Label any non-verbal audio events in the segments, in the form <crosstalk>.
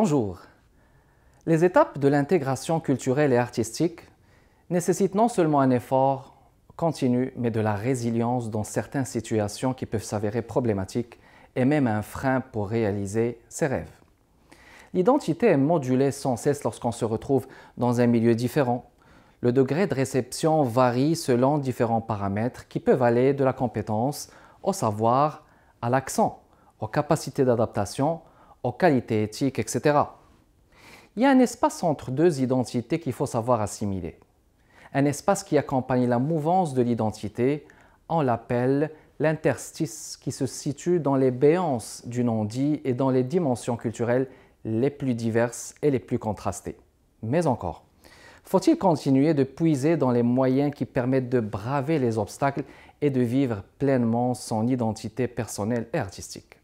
Bonjour. Les étapes de l'intégration culturelle et artistique nécessitent non seulement un effort continu, mais de la résilience dans certaines situations qui peuvent s'avérer problématiques et même un frein pour réaliser ses rêves. L'identité est modulée sans cesse lorsqu'on se retrouve dans un milieu différent. Le degré de réception varie selon différents paramètres qui peuvent aller de la compétence au savoir, à l'accent, aux capacités d'adaptation, aux qualités éthiques, etc. Il y a un espace entre deux identités qu'il faut savoir assimiler. Un espace qui accompagne la mouvance de l'identité, on l'appelle l'interstice qui se situe dans les béances du non-dit et dans les dimensions culturelles les plus diverses et les plus contrastées. Mais encore, faut-il continuer de puiser dans les moyens qui permettent de braver les obstacles et de vivre pleinement son identité personnelle et artistique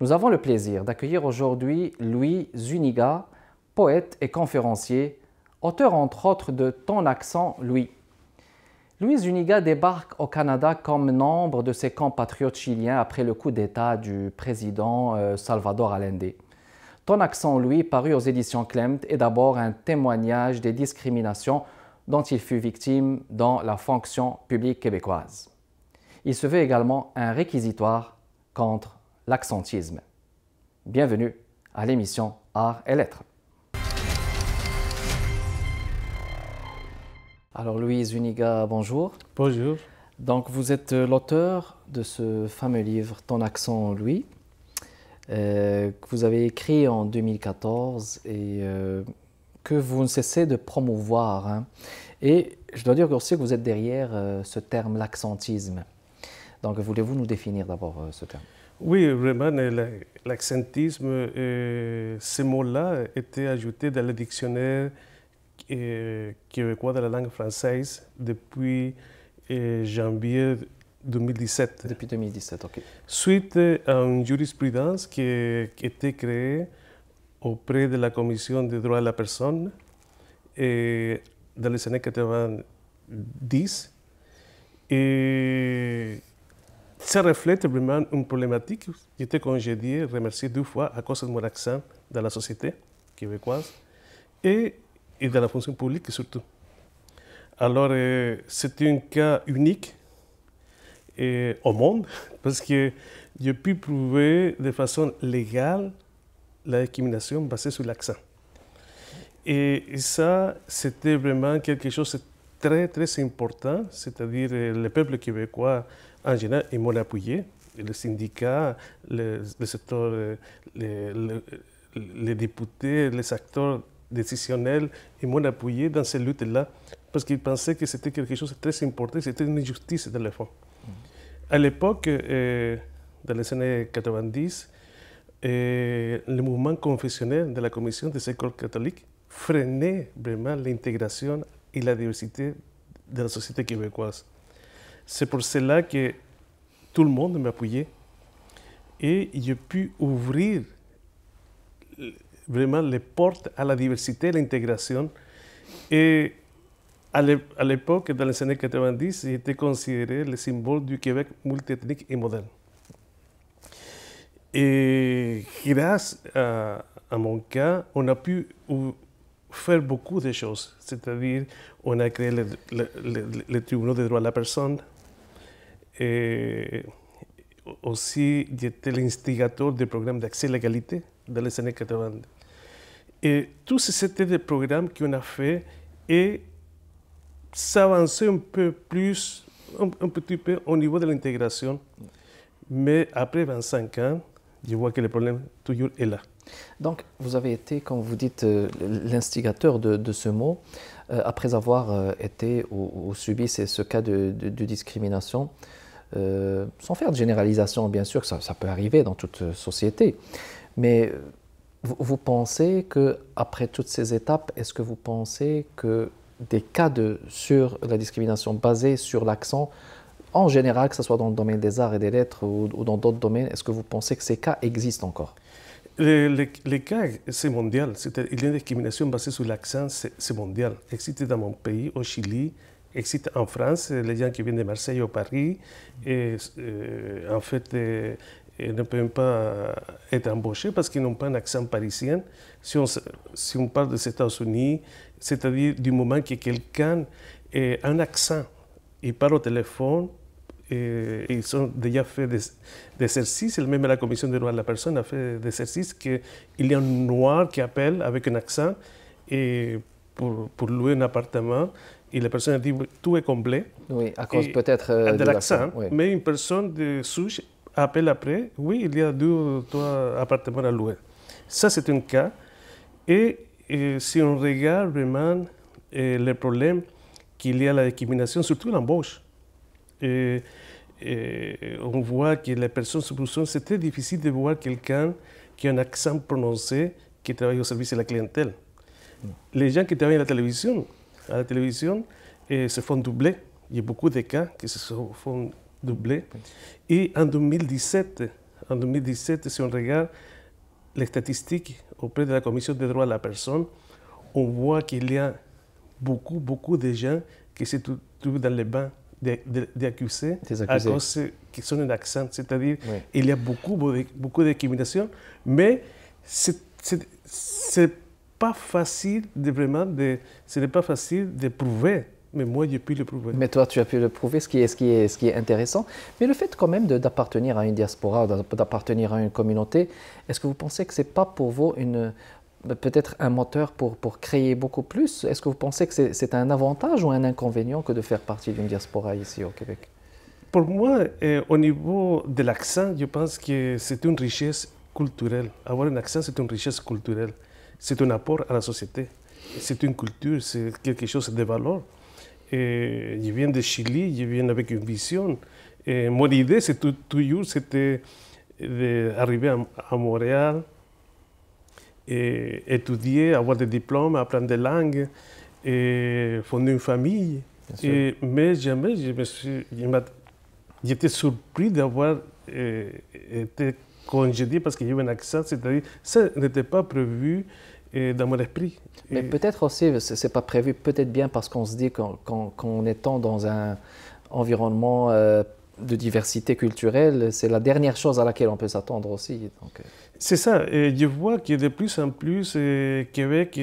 nous avons le plaisir d'accueillir aujourd'hui Louis Zuniga, poète et conférencier, auteur entre autres de Ton accent, Louis. Louis Zuniga débarque au Canada comme nombre de ses compatriotes chiliens après le coup d'État du président euh, Salvador Allende. Ton accent, Louis, paru aux éditions clemt est d'abord un témoignage des discriminations dont il fut victime dans la fonction publique québécoise. Il se veut également un réquisitoire contre l'accentisme. Bienvenue à l'émission Art et Lettres. Alors Louise Uniga, bonjour. Bonjour. Donc vous êtes l'auteur de ce fameux livre Ton accent Louis, euh, que vous avez écrit en 2014 et euh, que vous ne cessez de promouvoir. Hein. Et je dois dire aussi que vous êtes derrière euh, ce terme l'accentisme. Donc voulez-vous nous définir d'abord ce terme oui, vraiment, l'accentisme, euh, ces mots-là étaient ajoutés dans le dictionnaire euh, québécois de la langue française depuis euh, janvier 2017. Depuis 2017, ok. Suite à une jurisprudence qui, qui était créée auprès de la Commission des droits de la personne dans les années 90. Et ça reflète vraiment une problématique. J'étais congédié, remercié deux fois à cause de mon accent dans la société québécoise et, dans la fonction publique surtout. Alors, euh, c'était c'est un cas unique et, euh, au monde <laughs> parce que j'ai pu prouver de façon légale la discrimination basée sur l'accent. Et ça, c'était vraiment quelque chose de très, très important, c'est-à-dire euh, le peuple québécois en général, ils m'ont appuyé. Le syndicat, le, secteur, les, syndicats, les députés, les acteurs décisionnels, ils m'ont appuyé dans cette lutte-là parce qu'ils pensaient que c'était quelque chose de très important, c'était une injustice de l'effort À l'époque, euh, dans les années 90, euh, le mouvement confessionnel de la Commission des écoles catholiques freinait vraiment l'intégration et la diversité de la société québécoise. C'est pour cela que tout le monde m'appuyait et j'ai pu ouvrir vraiment les portes à la diversité, à l'intégration. Et à l'époque, dans les années 90, j'étais considéré le symbole du Québec multiethnique et moderne. Et grâce à, mon cas, on a pu faire beaucoup de choses. C'est-à-dire, on a créé le, tribunal des droits de la personne, et eh, aussi, j'étais l'instigateur du programme d'accès à l'égalité dans eh, les années 80. Et tous c'était des programmes qu'on a fait et eh, s'avancer un peu plus, un, petit peu au niveau de l'intégration. Mais après 25 ans, je vois que le problème toujours est là. Donc, vous avez été, comme vous dites, euh, l'instigateur de, ce mot. Euh, après avoir euh, été ou, subi ce, cas de discrimination, euh, sans faire de généralisation, bien sûr, ça, peut arriver dans toute société, mais euh, vous, pensez que après toutes ces étapes, est-ce que vous pensez que des cas de sur la discrimination basée sur l'accent, en général, que ce soit dans le domaine des arts et des lettres ou, dans d'autres domaines, est-ce que vous pensez que ces cas existent encore les, les, cas, c'est mondial. Il y a une discrimination basée sur l'accent, c'est mondial. Existe dans mon pays, au Chili, existe en France. Les gens qui viennent de Marseille ou Paris, et, euh, en fait, euh, ne peuvent pas être embauchés parce qu'ils n'ont pas un accent parisien. Si on, si on parle des États-Unis, c'est-à-dire du moment que quelqu'un a un accent, il parle au téléphone, ils ont déjà fait des, des, exercices, même la commission des droits de la personne a fait des exercices, qu'il y a un noir qui appelle avec un accent et pour, pour louer un appartement, et la personne dit tout est complet. Oui, à cause peut-être euh, de, l'accent. Mais une personne de souche appelle après, oui, il y a deux trois appartements à louer. Ça, c'est un cas. Et, si on regarde vraiment le euh, les problèmes qu'il y a la discrimination, surtout l'embauche, on voit que les personnes sous c'est très difficile de voir quelqu'un qui a un accent prononcé qui travaille au service de la clientèle. Mm. Les gens qui travaillent à la télévision, à la télévision et eh, se font doubler. Il y a beaucoup de cas qui se font doubler. Et en 2017, en 2017 si on regarde les statistiques auprès de la Commission des droits de la personne, on voit qu'il y a beaucoup, beaucoup de gens qui se trouvent dans les bains d'accusés à cause sont un accent. C'est-à-dire qu'il il y a beaucoup, beaucoup de discrimination, mais c'est pas facile vraiment de, ce n'est pas facile de prouver. Mais moi, j'ai pu le prouver. Mais toi, tu as pu le prouver, ce qui est, ce qui est, ce qui est intéressant. Mais le fait quand même d'appartenir à une diaspora, d'appartenir à une communauté, est-ce que vous pensez que ce n'est pas pour vous une, peut-être un moteur pour, pour créer beaucoup plus Est-ce que vous pensez que c'est un avantage ou un inconvénient que de faire partie d'une diaspora ici au Québec Pour moi, eh, au niveau de l'accent, je pense que c'est une richesse culturelle. Avoir un accent, c'est une richesse culturelle c'est un apport à la société. C'est une culture, c'est quelque chose de valeur. Et je viens de Chili, je viens avec une vision. mon idée, c'est toujours, c'était d'arriver à, Montréal et étudier, avoir des diplômes, apprendre des langues et fonder une famille. mais jamais, je me suis, j'étais surpris d'avoir euh, été dis parce qu'il y a un accès, C'est-à-dire, ça n'était pas prévu euh, dans mon esprit. Mais peut-être aussi, c'est pas prévu, peut-être bien parce qu'on se dit qu'en étant dans un environnement euh, de diversité culturelle, c'est la dernière chose à laquelle on peut s'attendre aussi. Euh. C'est ça. Et je vois que de plus en plus, Québec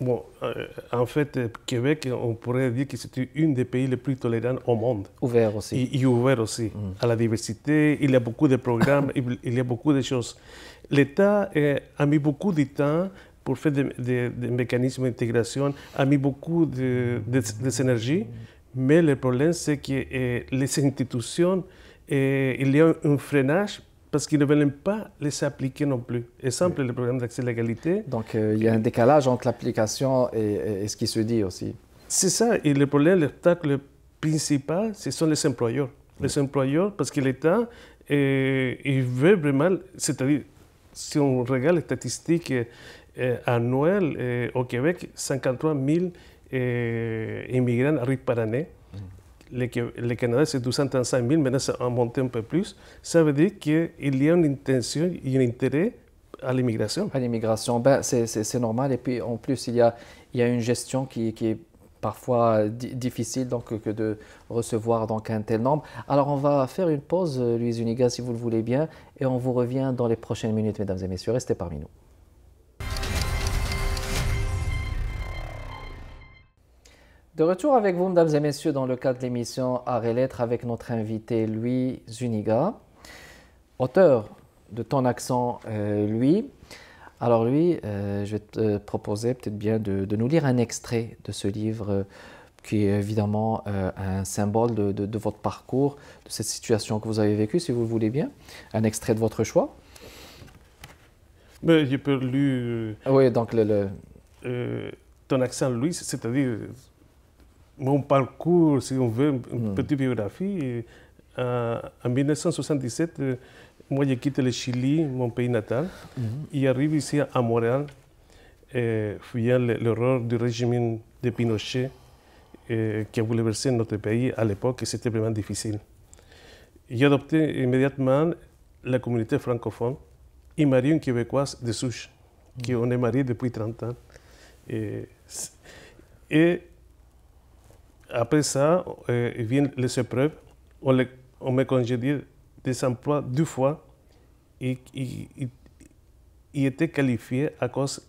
Bon, euh, en fait, euh, Québec, on pourrait dire que c'est un des pays les plus tolérants au monde. Ouvert aussi. Et, ouvert aussi mm. à la diversité. Il y a beaucoup de programmes, il y a beaucoup de choses. L'État euh, a mis beaucoup de temps pour faire des, mécanismes d'intégration, a mis beaucoup de, de, mais le problème, c'est que les institutions, il y a un freinage parce qu'ils ne veulent pas les appliquer non plus. Et simple, le programme d'accès à l'égalité. Donc euh, il y a un décalage entre l'application et, ce qui se dit aussi. C'est ça, et le problème, l'obstacle principal, ce sont les employeurs. Les employeurs, parce que l'État, il veut vraiment, c'est-à-dire, si on regarde les statistiques à euh, euh, annuelles au Québec, 53 000 immigrants arrivent par année le Canada, c'est 235 000, maintenant ça a monté un peu plus. Ça veut dire qu'il y a une intention, un intérêt à l'immigration. À l'immigration, ben, c'est normal. Et puis en plus, il y a, il y a une gestion qui, est parfois difficile donc, que de recevoir donc, un tel nombre. Alors on va faire une pause, euh, Louise Uniga, si vous le voulez bien, et on vous revient dans les prochaines minutes, mesdames et messieurs. Restez parmi nous. De retour avec vous, mesdames et messieurs, dans le cadre de l'émission Art et Lettres avec notre invité Louis Zuniga, auteur de Ton accent, euh, Louis. lui. Alors lui, euh, je vais te proposer peut-être bien de, nous lire un extrait de ce livre euh, qui est évidemment un symbole de, votre parcours, de cette situation que vous avez vécue, si vous voulez bien. Un extrait de votre choix. Mais j'ai perdu... lu oui, donc le... ton accent, lui, c'est-à-dire mon parcours, si on veut, une hmm. petite biographie. Euh, euh, en 1977, euh, moi, j'ai quitté le Chili, mon pays natal, hmm. et arrive ici à Montréal, euh, fuyant l'horreur du régime de Pinochet qui a voulu verser notre pays à l'époque, et c'était vraiment difficile. J'ai adopté immédiatement la communauté francophone et marié une Québécoise de souche, qui hmm. on est marié depuis 30 ans. et après ça, euh, viennent les épreuves. On, les, on me congédie des emplois deux fois. Et, il était qualifié à cause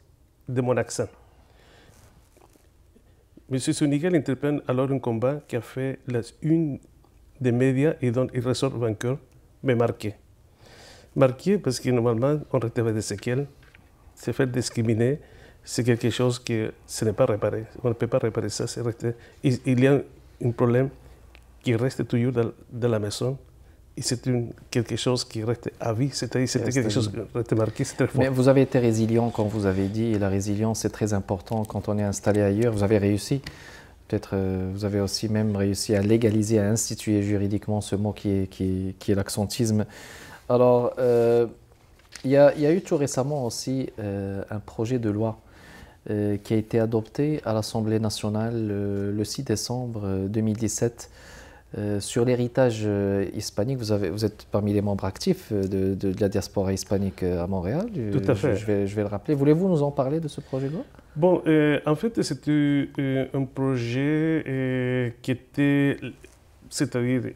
de mon accent. M. Sunigal interprète alors un combat qui a fait les une des médias et dont il ressort vainqueur, mais marqué. Marqué parce que normalement, on retrouve des séquelles, se faire discriminer, c'est quelque chose que ce n'est pas réparé. On ne peut pas réparer ça. Il, y a un problème qui reste toujours dans, la maison. Et c'est quelque chose qui reste à vie. C'est-à-dire c'était quelque chose qui reste marqué, Mais vous avez été résilient, quand vous avez dit. Et la résilience, c'est très important quand on est installé ailleurs. Vous avez réussi. Peut-être euh, vous avez aussi même réussi à légaliser, à instituer juridiquement ce mot qui est, qui, est l'accentisme. Alors, euh, il y, y, a eu tout récemment aussi euh, un projet de loi euh, qui a été adopté à l'Assemblée nationale euh, le 6 décembre 2017 euh, sur l'héritage hispanique. Vous, avez, vous, êtes parmi les membres actifs de, la diaspora hispanique à Montréal. Tout à fait. Je, vais, je vais, le rappeler. Voulez-vous nous en parler de ce projet là Bon, en fait, c'était un projet qui était, c'est-à-dire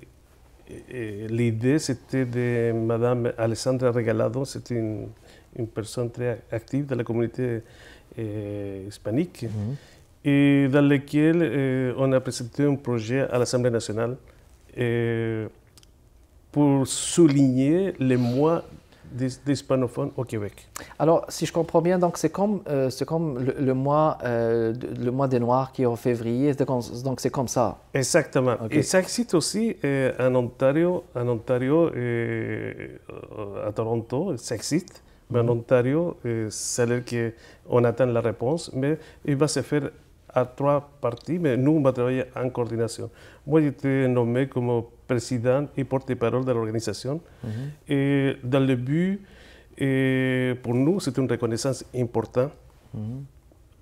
l'idée, c'était de Madame Alessandra Regalado, c'est une, une, personne très active de la communauté eh, hispanique, et dans lequel eh, on a présenté un projet à l'Assemblée nationale eh, pour souligner les mois d'hispanophones au Québec. Alors, si je comprends bien, donc c'est comme, euh, c'est comme le, mois, euh, le mois des Noirs qui est en février, donc c'est comme ça. Exactement. Et ça existe aussi en Ontario, en Ontario à Toronto, ça existe. Mais en Ontario, c'est eh, là qu'on attend la réponse, mais il va se faire à trois parties, mais nous, on va travailler en coordination. Moi, j'ai été nommé comme président et porte-parole de l'organisation. Et eh, dans le but, eh, pour nous, c'est une reconnaissance importante.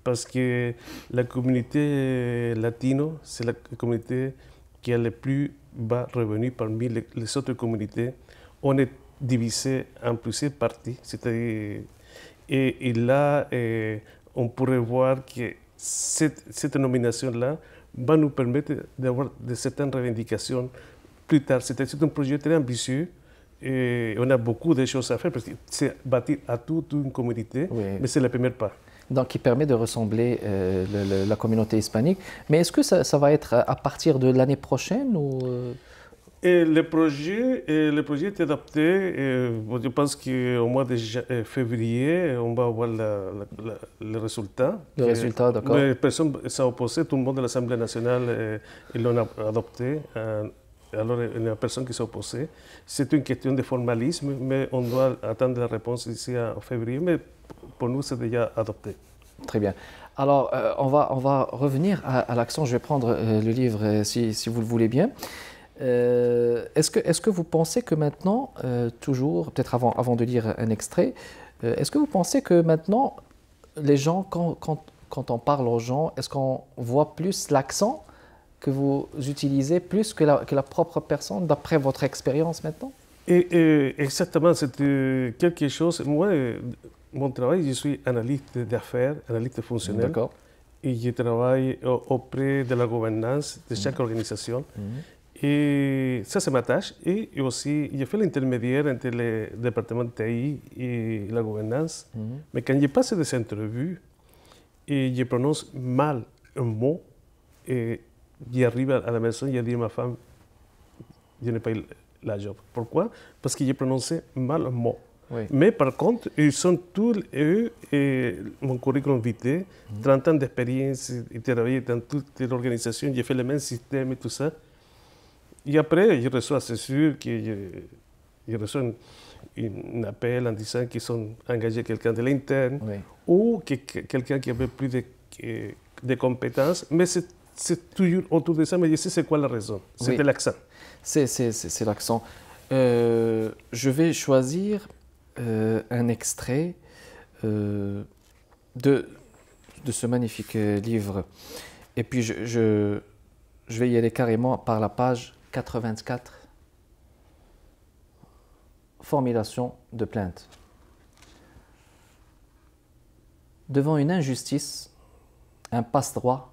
Parce que la communauté latino, c'est la communauté qui a le plus bas revenu parmi les, les autres communautés. On est divisé en plusieurs parties, c'est-à-dire, et, là, euh, on pourrait voir que cette, cette nomination-là va nous permettre d'avoir de certaines revendications plus tard. C'est un projet très ambitieux. Et on a beaucoup de choses à faire parce que c'est bâtir à toute une communauté, mais c'est la première pas. Donc, qui permet de ressembler euh, la communauté hispanique. Mais est-ce que ça, ça, va être à partir de l'année prochaine ou... Euh, et le projet, et le projet est adapté. je pense qu'au mois de euh, février, on va avoir le résultat. Le résultat, d'accord. Personne s'est opposé, tout le monde de l'Assemblée nationale euh, l'a adopté. Euh, alors, il n'y a personne qui s'est opposé. C'est une question de formalisme, mais on doit attendre la réponse d'ici en février. Mais pour nous, c'est déjà adopté. Très bien. Alors, on, va, on va revenir à, l'action. Je vais prendre le livre, si, si, vous le voulez bien. Euh, est-ce que, est que, vous pensez que maintenant, euh, toujours, peut-être avant, avant, de lire un extrait, euh, est-ce que vous pensez que maintenant, les gens, quand, quand, on parle aux gens, est-ce qu'on voit plus l'accent que vous utilisez, plus que la, que la propre personne, d'après votre expérience maintenant et, Exactement, c'est quelque chose. Moi, mon travail, je suis analyste d'affaires, analyste fonctionnel. D'accord. Et je travaille auprès de la gouvernance de mmh. chaque organisation. Mmh. Et ça, c'est ma tâche. Et aussi, j'ai fait l'intermédiaire entre le département de TI et la gouvernance. Mhm. Mais quand j'ai passé des entrevues et je prononce mal un mot, et j'arrive à la maison, je dis à ma femme, je n'ai pas eu la job. Pourquoi Parce que j'ai prononcé mal un mot. Mais par contre, ils sont tous, eux, et mon curriculum vitae, 30 mhm. ans d'expérience, ils travaillent dans toutes les organisations, j'ai fait le même système et tout ça. Et après, je reçois, c'est sûr que un appel en disant qu'ils ont engagé quelqu'un de l'interne ou que, quelqu'un qui avait plus de, compétences. Mais c'est toujours autour de ça, mais je sais c'est quoi la raison. C'était l'accent. C'est, c'est, c'est, l'accent. Euh, je vais choisir euh, un extrait euh, de, de ce magnifique livre. Et puis je, je, vais y aller carrément par la page 84 Formulation de plainte. Devant une injustice, un passe-droit,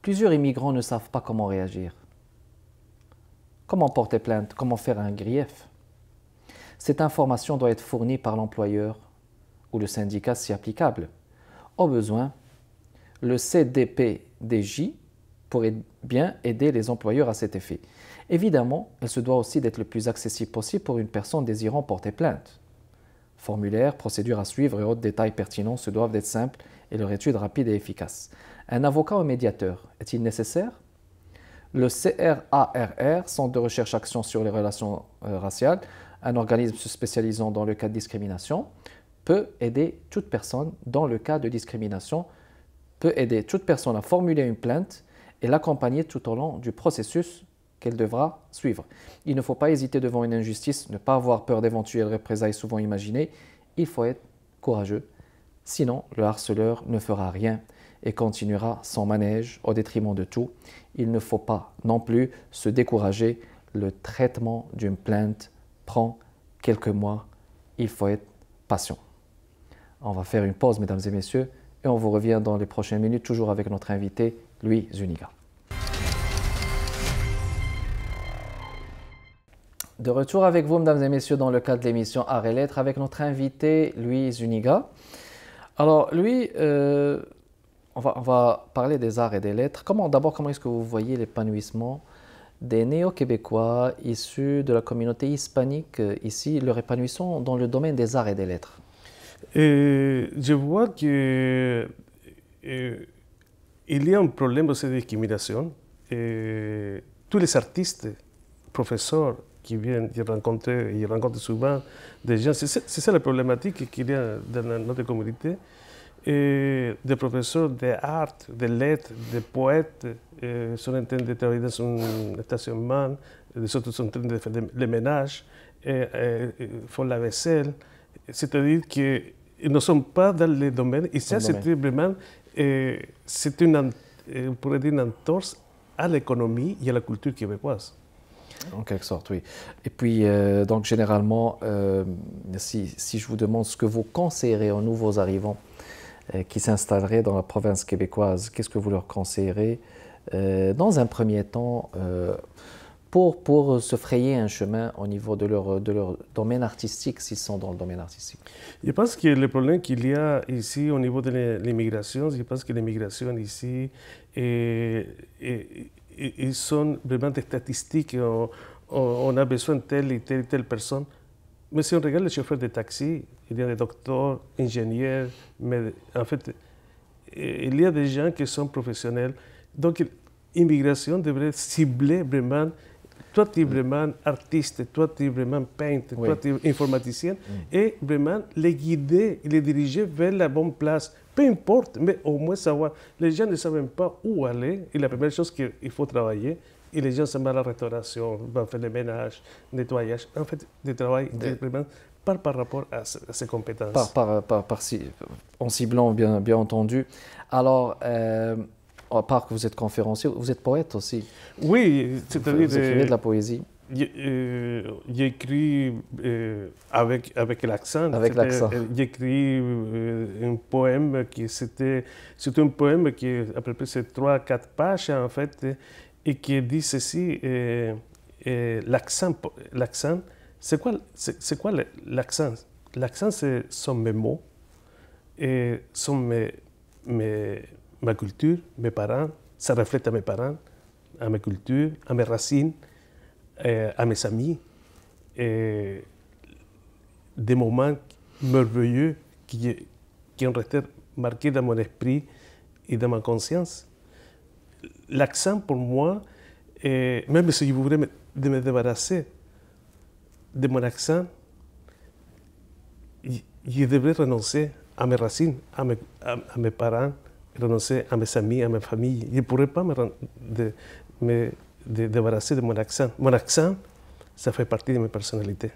plusieurs immigrants ne savent pas comment réagir. Comment porter plainte Comment faire un grief Cette information doit être fournie par l'employeur ou le syndicat si applicable. Au besoin, le CDPDJ pourrait bien aider les employeurs à cet effet. Évidemment, elle se doit aussi d'être le plus accessible possible pour une personne désirant porter plainte. Formulaires, procédures à suivre et autres détails pertinents se doivent d'être simples et leur étude rapide et efficace. Un avocat ou médiateur est-il nécessaire Le CRARR, Centre de recherche action sur les relations euh, raciales, un organisme se spécialisant dans le cas de discrimination, peut aider toute personne dans le cas de discrimination, peut aider toute personne à formuler une plainte et l'accompagner tout au long du processus qu'elle devra suivre. Il ne faut pas hésiter devant une injustice, ne pas avoir peur d'éventuelles représailles souvent imaginées. Il faut être courageux, sinon le harceleur ne fera rien et continuera son manège au détriment de tout. Il ne faut pas non plus se décourager. Le traitement d'une plainte prend quelques mois. Il faut être patient. On va faire une pause, mesdames et messieurs, et on vous revient dans les prochaines minutes, toujours avec notre invité, Louis Zuniga. De retour avec vous, mesdames et messieurs, dans le cadre de l'émission Arts et Lettres, avec notre invité, Louis Zuniga. Alors, lui, euh, on, va, parler des arts et des lettres. Comment, d'abord, comment est-ce que vous voyez l'épanouissement des néo-québécois issus de la communauté hispanique euh, ici, leur épanouissement dans le domaine des arts et des lettres euh, Je vois que il y a un problème de discrimination. tous les artistes, professeurs, qui viennent, ils rencontrent, ils rencontrent souvent des gens. C'est ça la problématique qu'il y a dans notre communauté. Et des professeurs d'art, de lettres, de poètes euh, sont en train de travailler dans un stationnement, les autres sont en train de faire le ménage, font la vaisselle. C'est-à-dire qu'ils ne sont pas dans les domaines. Et ça, c'est vraiment euh, c'est une, euh, on dire une entorse à l'économie et à la culture québécoise. En quelque sorte, oui. Et puis, euh, donc, généralement, euh, si, si, je vous demande ce que vous conseillerez aux nouveaux arrivants euh, qui s'installeraient dans la province québécoise, qu'est-ce que vous leur conseillerez dans un premier temps pour, pour se frayer un chemin au niveau de leur, de leur domaine artistique, s'ils sont dans le domaine artistique Je pense que le problème qu'il y a ici au niveau de l'immigration, je pense que l'immigration ici est ils sont vraiment des statistiques, on, a besoin de telle et telle et telle personne. Mais si on regarde les chauffeurs de taxi, il eh, mm. mm. eh, y a des docteurs, ingénieurs, mais en fait, il y a des gens qui sont professionnels. Donc, l'immigration devrait cibler vraiment toi tu es vraiment artiste, toi tu es vraiment peintre, toi tu es informaticien, et vraiment les guider, les diriger vers la bonne place peu importe, mais au moins savoir. Les gens ne savent même pas où aller. Et la première chose qu'il faut travailler, et les gens se mettent à la restauration, vont ben, faire le ménage, nettoyage, en fait, des travail vraiment par, par rapport à, ces compétences. Par, par, par, en ciblant, bien, bien entendu. Alors, euh, à part que vous êtes conférencier, vous êtes poète aussi. Oui, c'est-à-dire... de la poésie. J'écris euh, écrit euh, avec, avec l'accent. Avec l'accent. J'écris euh, un poème qui c'était. C'est un poème qui est à peu près 3-4 pages, en fait, et qui dit ceci l'accent, l'accent, c'est quoi, c'est, quoi l'accent L'accent, ce sont mes mots, et sont mes, ma culture, mes parents, ça reflète à mes parents, à ma culture, à mes racines. Euh, à mes amis et euh, des moments merveilleux qui, qui ont resté marqués dans mon esprit et dans ma conscience. L'accent pour moi, euh, même si je voudrais me, me débarrasser de mon accent, je, devrais renoncer à mes racines, à mes, à, mes parents, renoncer à mes amis, à ma famille. Je ne pourrais pas me, me de débarrasser de mon accent. Mon accent, ça fait partie de ma personnalité.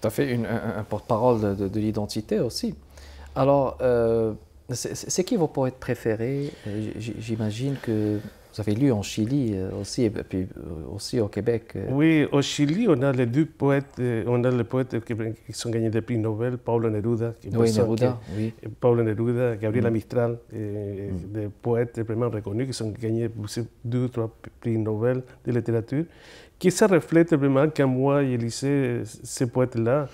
Tout à fait, une, un, porte-parole de, l'identité aussi. Alors, euh, c'est qui vos poètes préférés euh, J'imagine que vous avez lu en Chili euh, aussi, et puis euh, aussi au Québec. Euh. Oui, au Chili, on a les deux poètes, on a les poètes qui sont gagnés des prix Nobel, Pablo Neruda, Gabriel oui, oui. Neruda, mm. Mistral, eh, eh, mm. des poètes vraiment reconnus qui sont gagnés deux ou trois prix Nobel de littérature, qui ça reflète vraiment qu'à moi j'ai lisais ces poètes-là.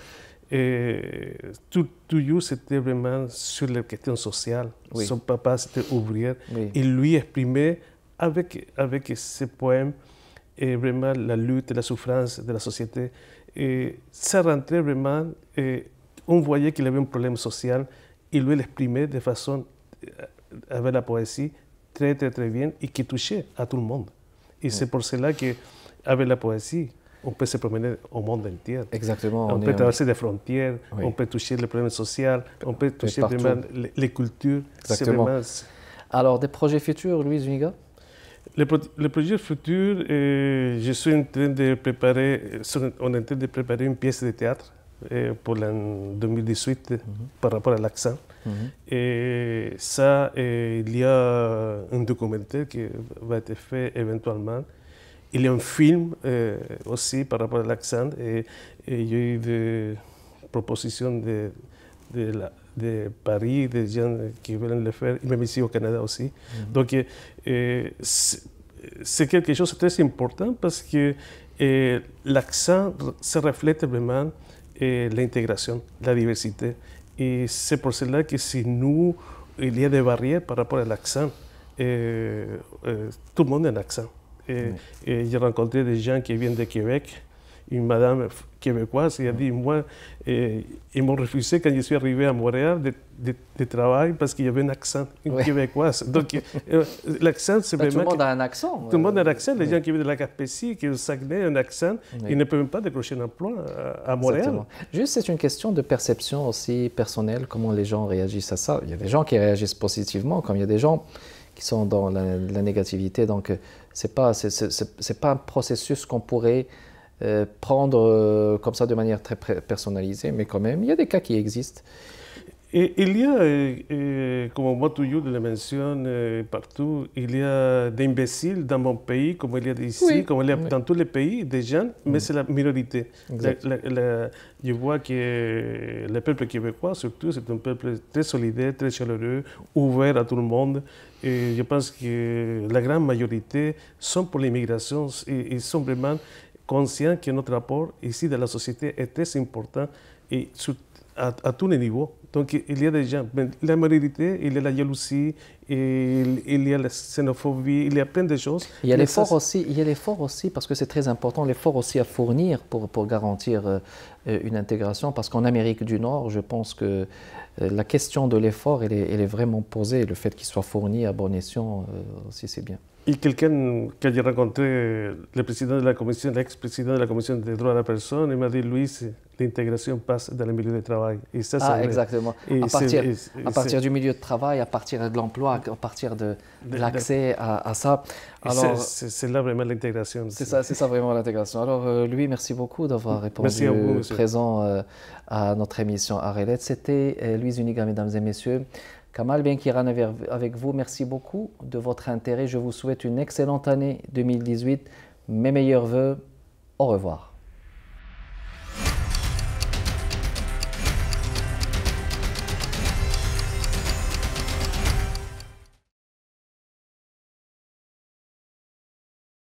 Et eh, tout, tout c'était vraiment sur les questions sociales. Son papa, c'était ouvrier. Il lui exprimait avec, avec poème, poèmes et vraiment la lutte et la souffrance de la société. Et ça rentrait vraiment, on voyait qu'il avait un problème social, il lui l'exprimait de façon, euh, avec la poésie, très très très bien et qui touchait à tout le monde. Et c'est mm. pour cela qu'avec la poésie, on peut se promener au monde entier. Exactement. On, peut traverser des frontières, on peut toucher les problèmes sociaux, on peut toucher vraiment les, cultures. Exactement. Alors, des projets futurs, Louise Uniga le, projet futur, euh, je suis en train de préparer, on est en train de préparer une pièce de théâtre euh, pour l'an 2018 euh, mhm. par rapport à l'accent. Mhm. Et ça, il y a un documentaire qui va être fait éventuellement. Il y a un film aussi par rapport à l'accent. Et, il y a eu des propositions de, de la, de París, de gens que veulent le y me ici au Canada aussi. Mm -hmm. Donc, euh, c'est quelque chose de important parce que euh, l'accent se reflète vraiment la euh, l'intégration, la diversidad, y es pour cela que si nous, il y a des barrières par rapport à l'accent, euh, tout le monde a un accent. Mm -hmm. j'ai rencontré des gens qui viennent de Québec, une madame québécoise qui a dit, moi, ils m'ont refusé quand je suis arrivé à Montréal de, de, travail parce qu'il y avait un accent, une québécoise. Donc, euh, euh, l'accent, c'est vraiment... Bah, tout le monde a un accent. Tout le monde a un euh, accent. Les gens qui viennent de la Gaspésie, qui ont Saguenay, un accent, ils ne peuvent même pas décrocher un emploi à, Montréal. Juste, c'est une question de perception aussi personnelle, comment les gens réagissent à ça. Il y a des gens qui réagissent positivement, comme il y a des gens qui sont dans la, négativité. Donc, ce n'est pas, pas un processus qu'on pourrait euh, prendre euh, comme ça de manière très personnalisée, mais quand même, il y a des cas qui existent. Et, il y a, euh, comme Motoyou le mentionne partout, il y a des imbéciles dans mon pays, comme il y a ici, comme il y a dans tous les pays, des gens, mais c'est la minorité. je vois que le peuple québécois, surtout, c'est un peuple très solidaire, très chaleureux, ouvert à tout le monde. Et je pense que la grande majorité sont pour l'immigration. Ils sont vraiment conscient que notre rapport ici dans la société est très important et à, tous les niveaux. Donc il y a des gens, la moralité, il y a la jalousie, il, il, y a la xénophobie, il y a plein de choses. Il y a l'effort aussi, aussi parce que c'est très important, l'effort aussi à fournir pour, pour garantir euh, une intégration parce qu'en Amérique du Nord, je pense que euh, la question de l'effort, elle, est vraiment posée, le fait qu'il soit fourni à bon escient euh, aussi c'est bien. Et quelqu'un que j'ai rencontré, le président de la commission, l'ex-président de la commission des droits de la personne, il m'a dit, Louis, l'intégration passe dans le milieu de travail. Et ça, ah, exactement. à, partir, du milieu de travail, à partir de l'emploi, à partir de, l'accès à, ça. Alors, c'est là vraiment l'intégration. C'est ça, c'est ça vraiment l'intégration. Alors, euh, Louis, merci beaucoup d'avoir répondu à présent euh, à notre émission Arrelette. C'était Luis euh, Louis Uniga, mesdames et messieurs. Kamal, bien qu'il avec vous, merci beaucoup de votre intérêt. Je vous souhaite une excellente année 2018. Mes meilleurs voeux. Au revoir.